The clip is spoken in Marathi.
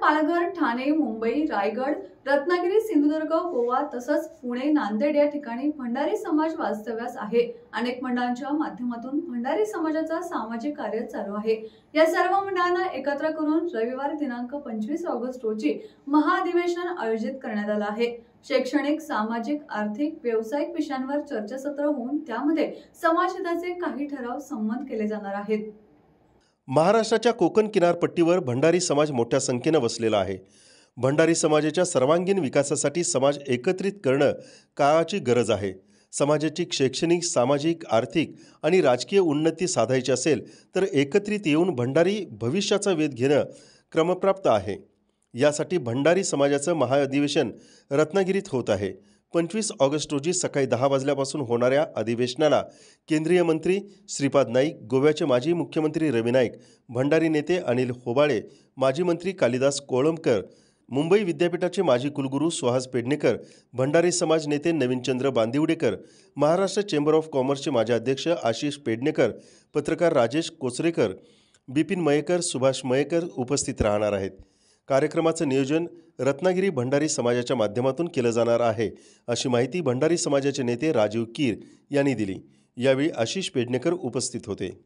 पालघर ठाणे मुंबई रायगड रत्नागिरी सिंधुदुर्ग गोवा तसंच पुणे नांदेड या ठिकाणी भंडारी समाज वास्तव्यास आहे अनेक मंडळांच्या माध्यमातून भंडारी समाजाचा सामाजिक कार्य चालू आहे या सर्व मंडळांना एकत्र करून रविवार दिनांक पंचवीस ऑगस्ट रोजी महाअधिवेशन आयोजित करण्यात आलं आहे शैक्षणिक सामाजिक आर्थिक व्यावसायिक विषयांवर चर्चासत्र होऊन त्यामध्ये समाजहिताचे काही ठराव संमत केले जाणार आहेत महाराष्ट्राच्या कोकण किनारपट्टीवर भंडारी समाज मोठ्या संख्येनं वसलेला आहे भंडारी समाजाच्या सर्वांगीण विकासासाठी समाज एकत्रित करणं काळाची गरज आहे समाजाची शैक्षणिक सामाजिक आर्थिक आणि राजकीय उन्नती साधायची असेल तर एकत्रित येऊन भंडारी भविष्याचा वेध घेणं क्रमप्राप्त आहे यासाठी भंडारी समाजाचं महाअधिवेशन रत्नागिरीत होत आहे पंचवीस ऑगस्ट रोजी सकाळी दहा वाजल्यापासून होणाऱ्या अधिवेशनाला केंद्रीय मंत्री श्रीपाद नाईक गोव्याचे माजी मुख्यमंत्री रवी नाईक भंडारी नेते अनिल होबाळे माजी मंत्री कालिदास कोळंबकर मुंबई विद्यापीठाचे माजी कुलगुरू सुहास पेडणेकर भंडारी समाज नेते नवीनचंद्र बांदिवडेकर महाराष्ट्र चेंबर ऑफ कॉमर्सचे माजी अध्यक्ष आशिष पेडणेकर पत्रकार राजेश कोचरेकर बिपिन मयेकर सुभाष मयेकर उपस्थित राहणार आहेत कार्यक्रमाचं नियोजन रत्नागिरी भंडारी समाजाच्या माध्यमातून केलं जाणार आहे अशी माहिती भंडारी समाजाचे नेते राजीव कीर यांनी दिली यावेळी आशिष पेडणेकर उपस्थित होते